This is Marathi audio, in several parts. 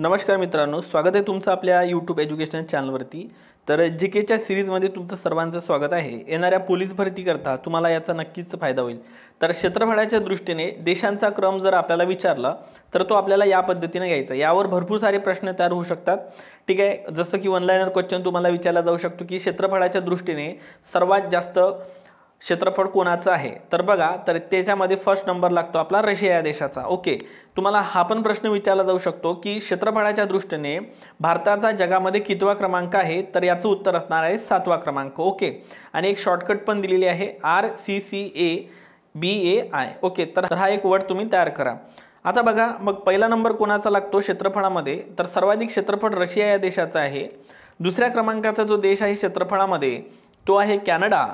नमस्कार मित्रांनो स्वागत आहे तुमचं आपल्या यूट्यूब एज्युकेशन चॅनलवरती तर जी केच्या सिरीजमध्ये तुमचं सर्वांचं स्वागत आहे येणाऱ्या पोलीस भरतीकरता तुम्हाला याचा नक्कीच फायदा होईल तर क्षेत्रफळाच्या दृष्टीने देशांचा क्रम जर आपल्याला विचारला तर तो आपल्याला या पद्धतीने घ्यायचा यावर भरपूर सारे प्रश्न तयार होऊ शकतात ठीक आहे जसं की ऑनलाईनर क्वेश्चन तुम्हाला विचारला जाऊ शकतो की क्षेत्रफळाच्या दृष्टीने सर्वात जास्त क्षेत्रफळ कोणाचं आहे तर बघा तर त्याच्यामध्ये फर्स्ट नंबर लागतो आपला रशिया या देशाचा ओके तुम्हाला हा पण प्रश्न विचारला जाऊ शकतो की क्षेत्रफळाच्या दृष्टीने भारताचा जगामध्ये कितवा क्रमांक आहे तर याचं उत्तर असणार आहे सातवा क्रमांक ओके आणि एक शॉर्टकट पण दिलेली आहे R C C A B A I okay तर हा एक वर्ड तुम्ही तयार करा आता बघा मग पहिला नंबर कोणाचा लागतो क्षेत्रफळामध्ये तर सर्वाधिक क्षेत्रफळ रशिया या देशाचा आहे दुसऱ्या क्रमांकाचा जो देश आहे क्षेत्रफळामध्ये तो आहे कॅनडा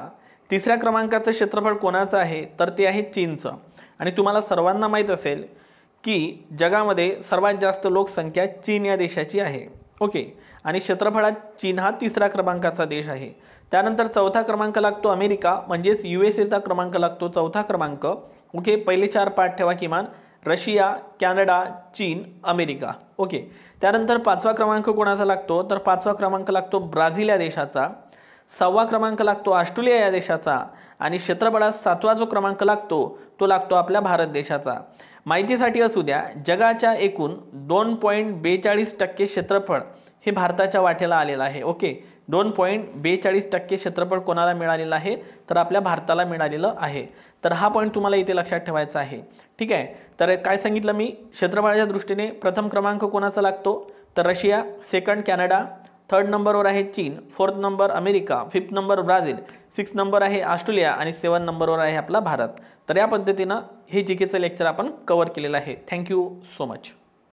तिसऱ्या क्रमांकाचं क्षेत्रफळ कोणाचं आहे तर ते आहे चीनचं आणि तुम्हाला सर्वांना माहीत असेल की जगामध्ये सर्वात जास्त लोकसंख्या चीन या देशाची आहे ओके आणि क्षेत्रफळात चीन हा तिसऱ्या क्रमांकाचा देश आहे त्यानंतर चौथा क्रमांक लागतो अमेरिका म्हणजेच यू एस एचा क्रमांक लागतो चौथा क्रमांक ओके पहिले चार पाठ ठेवा किमान रशिया कॅनडा चीन अमेरिका ओके त्यानंतर पाचवा क्रमांक कोणाचा लागतो तर पाचवा क्रमांक लागतो ब्राझील या देशाचा सहावा क्रमांक लागतो ऑस्ट्रेलिया या देशाचा आणि क्षेत्रफळात सातवा जो क्रमांक लागतो तो लागतो आपल्या भारत देशाचा माहितीसाठी असू द्या जगाच्या एकूण दोन पॉईंट बेचाळीस टक्के क्षेत्रफळ हे भारताच्या वाटेला आलेलं आहे ओके दोन पॉईंट बेचाळीस टक्के क्षेत्रफळ कोणाला मिळालेलं आहे तर आपल्या भारताला मिळालेलं आहे तर हा पॉईंट तुम्हाला इथे लक्षात ठेवायचा आहे ठीक आहे तर काय सांगितलं मी क्षेत्रफळाच्या दृष्टीने प्रथम क्रमांक कोणाचा लागतो तर रशिया सेकंड कॅनडा थर्ड नंबरवर आहे चीन fourth number America fifth number Brazil six number आहे ऑस्ट्रेलिया आणि सेवन नंबरवर आहे आपला भारत तर या पद्धतीनं हे जी लेक्चर आपण कवर केलेलं आहे थँक्यू सो मच